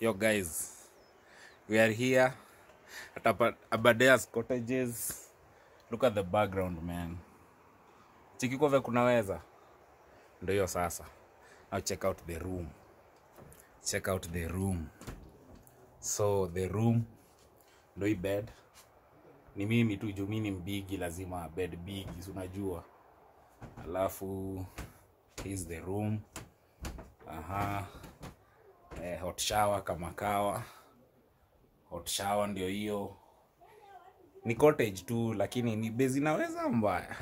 yo guys we are here at abadea's cottages look at the background man chikikove kunaweza ndo hiyo sasa now check out the room check out the room so the room ndo hii bed ni mimi tu juu mi mbigi lazima bed bigi si unajua alafu is the room aha uh -huh hot shower kama kawa hot shower ndio hiyo ni cottage tu lakini ni bezi naweza mbaya